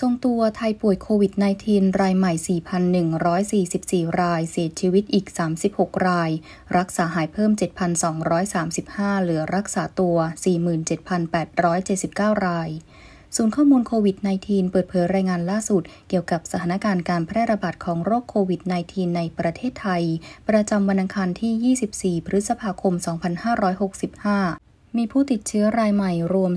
ทรงตัวไทยป่วยโควิด -19 รายใหม่ 4,144 ราย เสียชีวิตอีก 36 ราย รักษาหายเพิ่ม 7,235 เหลือรักษาตัว 47,879 รายศูนย์ข้อมูลโควิด -19 เปิดเผยรายงานล่าสุดเกี่ยวกับสถานการณ์การแพร่ระบาดของโรคโควิด -19 ในประเทศไทย ประจำวันอังคารที่ 24 พฤษภาคม 2565มีผู้ติดเชื้อรายใหม่รวม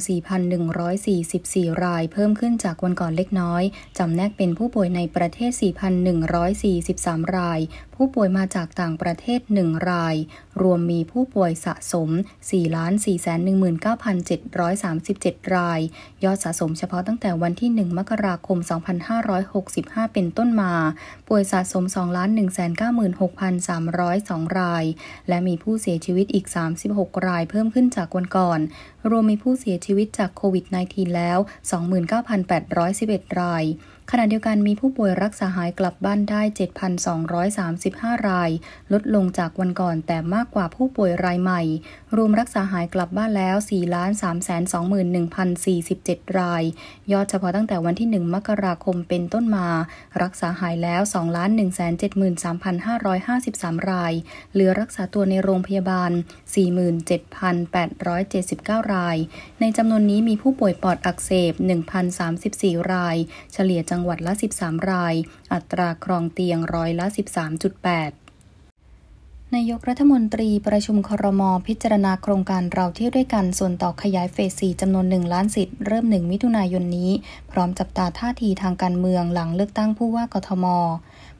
4,144 ราย เพิ่มขึ้นจากวันก่อนเล็กน้อย จำแนกเป็นผู้ป่วยในประเทศ 4,143 ราย ผู้ป่วยมาจากต่างประเทศ 1 ราย รวมมีผู้ป่วยสะสม 4,419,737 ราย ยอดสะสมเฉพาะตั้งแต่วันที่ 1 มกราคม 2565 เป็นต้นมา ป่วยสะสม 2,196,302 ราย และมีผู้เสียชีวิตอีก 36 ราย เพิ่มขึ้นจากวันก่อนรวมมีผู้เสียชีวิตจากโควิด -19 แล้ว 29,811 รายขณะเดียวกันมีผู้ป่วยรักษาหายกลับบ้านได้ 7,235 ราย ลดลงจากวันก่อนแต่มากกว่าผู้ป่วยรายใหม่ รวมรักษาหายกลับบ้านแล้ว 4,321,047 ราย ยอดเฉพาะตั้งแต่วันที่ 1 มกราคมเป็นต้นมา รักษาหายแล้ว 2,173,553 ราย เหลือรักษาตัวในโรงพยาบาล 47,879 ราย ในจำนวนนี้มีผู้ป่วยปอดอักเสบ 1,034 ราย เฉลี่ยจจังหวัดละ 13 ราย อัตราครองเตียงร้อยละ 13.8 นายกรัฐมนตรีประชุมครม พิจารณาโครงการเราเที่ยวด้วยกันส่วนต่อขยายเฟส 4จำนวน 1 ล้านสิทธิ์ เริ่ม 1 มิถุนายนนี้พร้อมจับตาท่าทีทางการเมืองหลังเลือกตั้งผู้ว่ากทม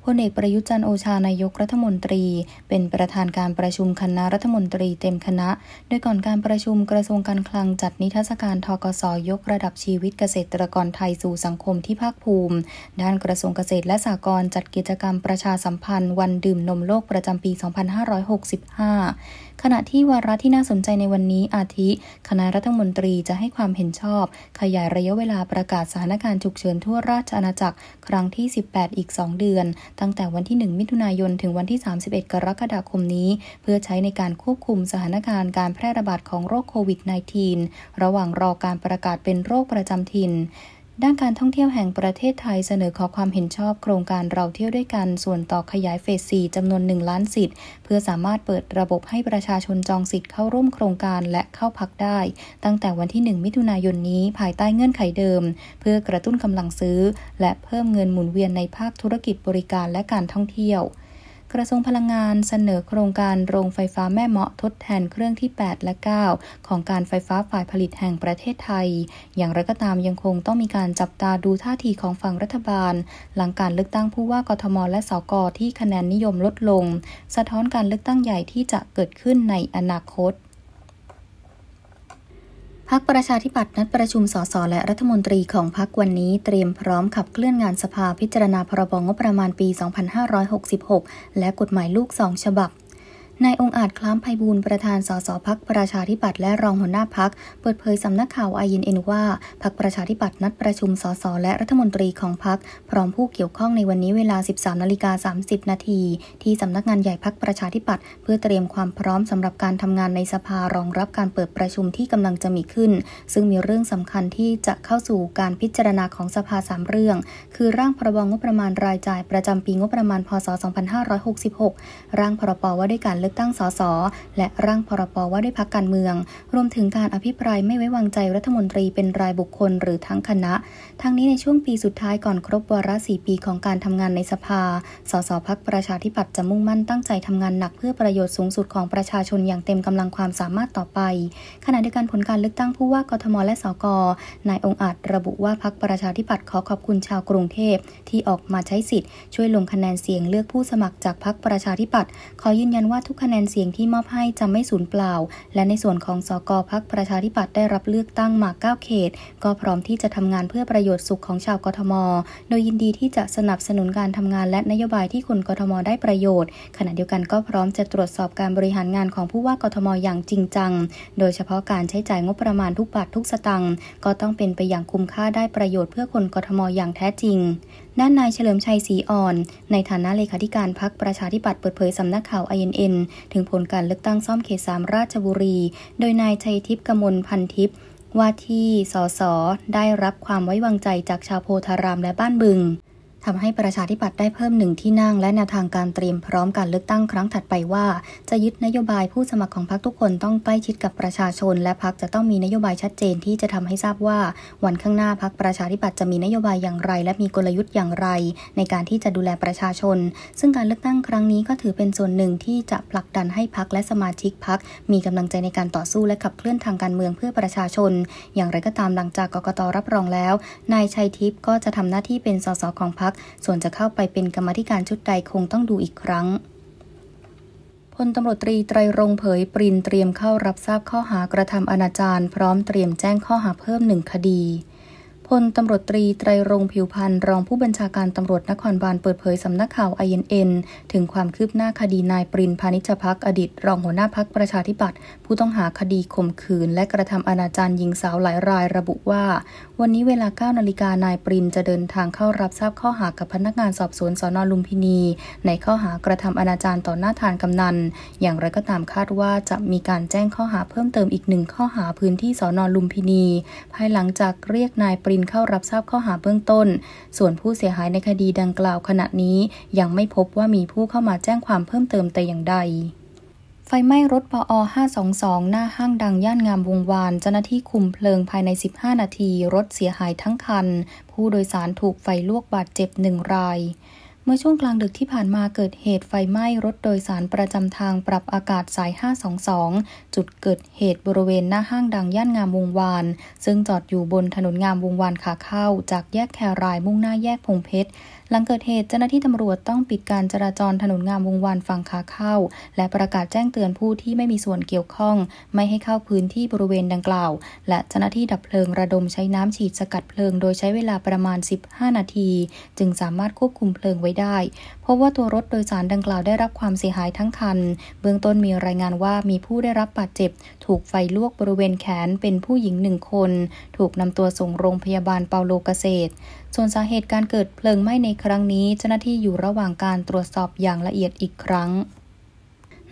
พลเอกประยุจันโอชานายกรัฐมนตรี เป็นประธานการประชุมคณะรัฐมนตรีเต็มคณะโดยก่อนการประชุมกระทรวงการคลังจัดนิทรรศการทกศยกระดับชีวิตเกษตรกรไทยสู่สังคมที่ภาคภูมิ ด้านกระทรวงเกษตรและสหกรณ์จัดกิจกรรมประชาสัมพันธ์วันดื่มนมโลกประจำปี 2565ขณะที่วาระที่น่าสนใจในวันนี้อาทิคณะรัฐมนตรีจะให้ความเห็นชอบ ขยายระยะเวลาประกาศสถานการณ์ฉุกเฉินทั่วราชอาณาจักร ครั้งที่ 18 อีก 2 เดือน ตั้งแต่วันที่ 1 มิถุนายน ถึงวันที่ 31 กรกฎาคมนี้เพื่อใช้ในการควบคุมสถานการณ์การแพร่ระบาดของโรคโควิด -19 ระหว่างรอการประกาศเป็นโรคประจำถิ่นด้านการท่องเที่ยวแห่งประเทศไทยเสนอขอความเห็นชอบโครงการเราเที่ยวด้วยกัน ส่วนต่อขยายเฟส 4 จำนวน 1 ล้านสิทธิ์เพื่อสามารถเปิดระบบให้ประชาชนจองสิทธิ์เข้าร่วมโครงการและเข้าพักได้ ตั้งแต่วันที่ 1 มิถุนายนนี้ ภายใต้เงื่อนไขเดิม เพื่อกระตุ้นกำลังซื้อ และเพิ่มเงินหมุนเวียนในภาคธุรกิจบริการและการท่องเที่ยวกระทรวงพลังงานเสนอโครงการโรงไฟฟ้าแม่เมาะทดแทนเครื่องที่ 8 และ 9 ของการไฟฟ้าฝ่ายผลิตแห่งประเทศไทย อย่างไรก็ตามยังคงต้องมีการจับตาดูท่าทีของฝั่งรัฐบาล หลังการเลือกตั้งผู้ว่ากทมและสกที่คะแนนนิยมลดลง สะท้อนการเลือกตั้งใหญ่ที่จะเกิดขึ้นในอนาคตพักประชาธิปัตย์นัดประชุมสสและรัฐมนตรีของพักวันนี้เตรียมพร้อมขับเคลื่อนงานสภาพิจารณาพรบงบประมาณปี 2566 และกฎหมายลูกสองฉบับนายองอาจคล้ามไพบูลประธานสสพักประชาธิปัตย์และรองหัวหน้าพัก เปิดเผยสำนักข่าวไอเอ็นเอ็นว่า พักประชาธิปัตย์นัดประชุมสสและรัฐมนตรีของพัก พร้อมผู้เกี่ยวข้องในวันนี้เวลา 13นาฬิกา30 นาที ที่สำนักงานใหญ่พักประชาธิปัตย์เพื่อเตรียมความพร้อมสำหรับการทำงานในสภารองรับการเปิดประชุมที่กำลังจะมีขึ้น ซึ่งมีเรื่องสำคัญที่จะเข้าสู่การพิจารณาของสภา3เรื่องคือร่างพรบงบประมาณรายจ่าย ประจำปีงบประมาณพศ 2566 ร่างพรบว่าด้วยการลือกตั้งสส และร่างพรบว่าด้วยพักการเมือง รวมถึงการอภิปรายไม่ไว้วางใจรัฐมนตรีเป็นรายบุคคลหรือทั้งคณะ ทั้งนี้ในช่วงปีสุดท้ายก่อนครบวาระ่ปีของการทำงานในสภา สสพักประชาธิปัตย์จะมุ่งมั่นตั้งใจทำงานหนักเพื่อประโยชน์สูงสุดของประชาชนอย่างเต็มกำลังความสามารถต่อไป ขณะเดียวกันผลการเลือกตั้งผู้ว่ากทมและสก นายองอาจระบุว่าพักประชาธิปัตย์ขอขอบคุณชาวกรุงเทพที่ออกมาใช้สิทธิ์ช่วยลงคะแนนเสียงเลือกผู้สมัครจากพักประชาธิปัตย์ขอยืนยันว่าทุกกคะแนนเสียงที่มอบให้จะไม่สูญเปล่า และในส่วนของสกพักประชาธิปัตย์ได้รับเลือกตั้งมา9เขต ก็พร้อมที่จะทำงานเพื่อประโยชน์สุขของชาวกทม โดยยินดีที่จะสนับสนุนการทำงานและนโยบายที่คนกทมได้ประโยชน์ ขณะเดียวกันก็พร้อมจะตรวจสอบการบริหารงานของผู้ว่ากทมอย่างจริงจัง โดยเฉพาะการใช้จ่ายงบประมาณทุกบาททุกสตังก็ต้องเป็นไปอย่างคุ้มค่าได้ประโยชน์เพื่อคนกทมอย่างแท้จริงด้านนายเฉลิมชัยศรีอ่อน ในฐานะเลขาธิการพรรคประชาธิปัตย์เปิดเผยสำนักข่าวไอเถึงผลการเลือกตั้งซ่อมเขตสามราชบุรี โดยนายชัยทิพย์กมลพันทิพย์ ว่าที่สสได้รับความไว้วางใจจากชาวโพธารามและบ้านบึงทำให้ประชาธิปัตย์ได้เพิ่มหนึ่งที่นั่ง และแนวทางการเตรียมพร้อมการเลือกตั้งครั้งถัดไปว่า จะยึดนโยบายผู้สมัครของพรรคทุกคนต้องใกล้ชิดกับประชาชน และพรรคจะต้องมีนโยบายชัดเจนที่จะทำให้ทราบว่า วันข้างหน้าพรรคประชาธิปัตย์จะมีนโยบายอย่างไร และมีกลยุทธ์อย่างไร ในการที่จะดูแลประชาชน ซึ่งการเลือกตั้งครั้งนี้ก็ถือเป็นส่วนหนึ่งที่จะผลักดันให้พรรคและสมาชิกพรรคมีกำลังใจในการต่อสู้และขับเคลื่อนทางการเมืองเพื่อประชาชน อย่างไรก็ตามหลังจากกกตรับรองแล้วนายชัยทิพย์ก็จะทำหน้าที่เป็นสสของพรรคส่วนจะเข้าไปเป็นกรรมธิการชุดใดคงต้องดูอีกครั้ง พลตำรวจตรีไตรรงเผย ปรินเตรียมเข้ารับทราบข้อหากระทำอนาจารพร้อมเตรียมแจ้งข้อหาเพิ่มหนึ่งคดีพลตำรวจตรี ไตรรงผิวพันธ์ รองผู้บัญชาการตำรวจนครบาลเปิดเผยสำนักข่าวไอเอ็นเอ็นถึงความคืบหน้าคดีนายปรินพานิชพักอดีต รองหัวหน้าพักประชาธิปัตย์ผู้ต้องหาคดีข่มขืน และกระทำอนาจารหญิงสาวหลายรายระบุว่า วันนี้เวลา9นาฬิกานายปรินจะเดินทางเข้ารับทราบข้อหากับพนักงานสอบสวนสนลุมพินี ในข้อหากระทำอนาจารต่อหน้าทานกำนันอย่างไรก็ตามคาดว่าจะมีการแจ้งข้อหาเพิ่มเติมอีกหนึ่งข้อหาพื้นที่สนลุมพินี ภายหลังจากเรียกนายปรินินเข้ารับทราบข้อหาเบื้องต้น ส่วนผู้เสียหายในคดีดังกล่าวขณะนี้ ยังไม่พบว่ามีผู้เข้ามาแจ้งความเพิ่มเติมแต่อย่างใด ไฟไหม้รถปอ522 หน้าห้างดังย่านงามวงวานเจ้าหน้าที่คุมเพลิงภายใน 15 นาที รถเสียหายทั้งคัน ผู้โดยสารถูกไฟลวกบาดเจ็บหนึ่งรายเมื่อช่วงกลางดึกที่ผ่านมาเกิดเหตุไฟไหม้รถโดยสารประจำทางปรับอากาศสาย 522 จุดเกิดเหตุบริเวณหน้าห้างดังย่านงามวงวาน ซึ่งจอดอยู่บนถนนงามวงวานขาเข้า จากแยกแครายมุ่งหน้าแยกพงเพชรหลังเกิดเหตุเจ้าหน้าที่ตำรวจต้องปิดการจราจรถนนงามวงวานฝั่งขาเข้าและประกาศแจ้งเตือนผู้ที่ไม่มีส่วนเกี่ยวข้องไม่ให้เข้าพื้นที่บริเวณดังกล่าว และเจ้าหน้าที่ดับเพลิงระดมใช้น้ำฉีดสกัดเพลิงโดยใช้เวลาประมาณ 15 นาที จึงสามารถควบคุมเพลิงไว้ได้พบว่าตัวรถโดยสารดังกล่าวได้รับความเสียหายทั้งคัน เบื้องต้นมีรายงานว่ามีผู้ได้รับบาดเจ็บ ถูกไฟลวกบริเวณแขนเป็นผู้หญิงหนึ่งคน ถูกนำตัวส่งโรงพยาบาลเปาโลเกษตร ส่วนสาเหตุการเกิดเพลิงไหม้ในครั้งนี้ เจ้าหน้าที่อยู่ระหว่างการตรวจสอบอย่างละเอียดอีกครั้ง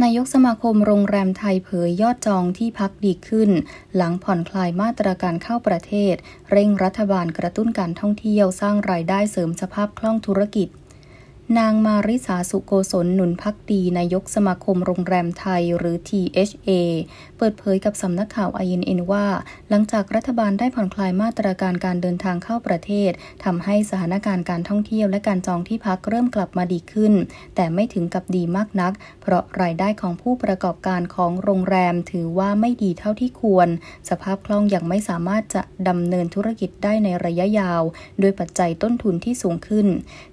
นายกสมาคมโรงแรมไทยเผยยอดจองที่พักดีขึ้นหลังผ่อนคลายมาตรการเข้าประเทศ เร่งรัฐบาลกระตุ้นการท่องเที่ยวสร้างรายได้เสริมสภาพคล่องธุรกิจนางมาริสาสุโกศลหนุนพักดีนายกสมาคมโรงแรมไทยหรือ THA เปิดเผยกับสำนักข่าว INN ว่า หลังจากรัฐบาลได้ผ่อนคลายมาตราการการเดินทางเข้าประเทศทำให้สถานการณ์การท่องเที่ยวและการจองที่พักเริ่มกลับมาดีขึ้น แต่ไม่ถึงกับดีมากนัก เพราะรายได้ของผู้ประกอบการของโรงแรมถือว่าไม่ดีเท่าที่ควร สภาพคล่องอยังไม่สามารถจะดำเนินธุรกิจได้ในระยะยาวโดยปัจจัยต้นทุนที่สูงขึ้น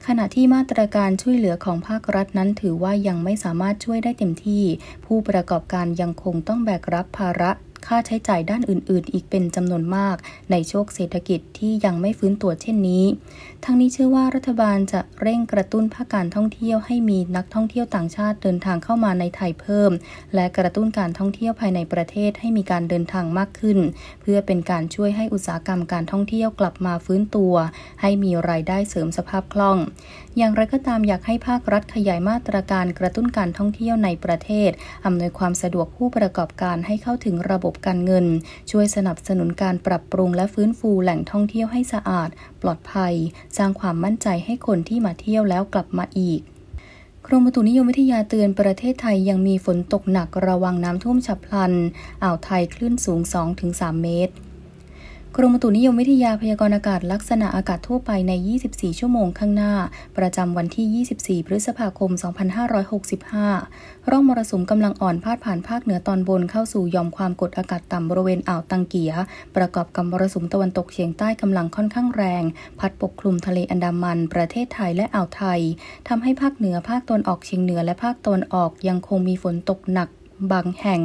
ขณะที่มาตราการการช่วยเหลือของภาครัฐนั้นถือว่ายังไม่สามารถช่วยได้เต็มที่ ผู้ประกอบการยังคงต้องแบกรับภาระค่า ใช้จ่ายด้านอื่นๆ อีกเป็นจำนวนมากในช่วงเศรษฐกิจที่ยังไม่ฟื้นตัวเช่นนี้ ทั้งนี้เชื่อว่า รัฐบาลจะเร่งกระตุ้นภาคการท่องเที่ยวให้มีนักท่องเที่ยวต่างชาติเดินทางเข้ามาในไทยเพิ่ม และกระตุ้นการท่องเที่ยวภายในประเทศให้มีการเดินทางมากขึ้น เพื่อเป็นการช่วยให้อุตสาหกรรมการท่องเที่ยวกลับมาฟื้นตัว ให้มีรายได้เสริมสภาพคล่อง อย่างไรก็ตามอยากให้ภาครัฐขยายมาตรการกระตุ้นการท่องเที่ยวในประเทศอำนวยความสะดวกผู้ประกอบการให้เข้าถึงระบบบบการเงินช่วยสนับสนุนการปรับปรุงและฟื้นฟูแหล่งท่องเที่ยวให้สะอาด ปลอดภัย สร้างความมั่นใจให้คนที่มาเที่ยวแล้วกลับมาอีกกรมตุนิยมวิทยาเตือนประเทศไทยยังมีฝนตกหนักระวังน้ำท่วมฉับพลัน อ่าวไทยคลื่นสูง 2-3 เมตรกรมตุนิยมวิทยา พยากรณ์อากาศลักษณะอากาศทั่วไปใน 24 ชั่วโมงข้างหน้า ประจำวันที่ 24 พฤษภาคม 2565 ร่องมรสุมกำลังอ่อนพาดผ่านภาคเหนือตอนบนเข้าสู่ยอมความกดอากาศต่ำบริเวณอ่าวตังเกียประกอบกับมรสุมตะวันตกเฉียงใต้กำลังค่อนข้างแรงพัดปกคลุมทะเลอันดามัน ประเทศไทยและอ่าวไทยทำให้ภาคเหนือภาคตะวันออกเฉียงเหนือและภาคตะวันออกยังคงมีฝนตกหนักบางแห่ง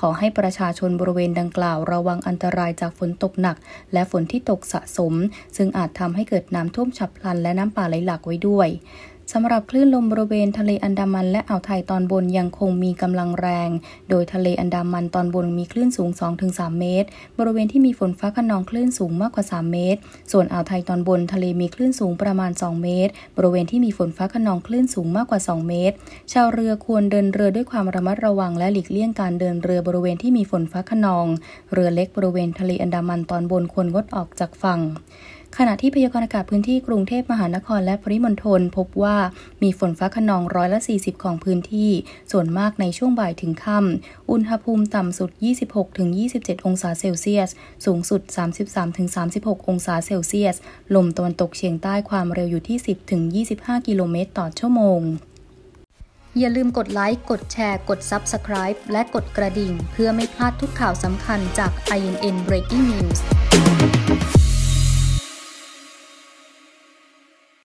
ขอให้ประชาชนบริเวณดังกล่าวระวังอันตรายจากฝนตกหนัก และฝนที่ตกสะสม ซึ่งอาจทำให้เกิดน้ำท่วมฉับพลันและน้ำป่าไหลหลากไว้ด้วยสำหรับคลื่นลมบริเวณทะเลอันดามัน และอ่าวไทยตอนบนยังคงมีกำลังแรง โดยทะเลอันดามันตอนบนมีคลื่นสูง2-3เมตร บริเวณที่มีฝนฟ้าขนองคลื่นสูงมากกว่า 3 เมตร ส่วนอ่าวไทยตอนบนทะเลมีคลื่นสูงประมาณ 2 เมตร บริเวณที่มีฝนฟ้าขนองคลื่นสูงมากกว่า 2 เมตร ชาวเรือควรเดินเรือด้วยความระมัดระวังและหลีกเลี่ยงการเดินเรือบริเวณที่มีฝนฟ้าขนอง เรือเล็กบริเวณทะเลอันดามันตอนบนควรงดออกจากฝั่งขณะที่พยากรณ์อากาศพื้นที่กรุงเทพมหานครและปริมณฑลพบว่ามีฝนฟ้าขนองร้อยละ 40 ของพื้นที่ ส่วนมากในช่วงบ่ายถึงค่ำอุณหภูมิต่ำสุด 26-27 องศาเซลเซียส สูงสุด 33-36 องศาเซลเซียส ลมตะวันตกเฉียงใต้ความเร็วอยู่ที่ 10-25 กิโลเมตรต่อชั่วโมง อย่าลืมกดไลค์กดแชร์กด Subscribe และกดกระดิ่งเพื่อไม่พลาดทุกข่าวสำคัญจาก INN Breaking News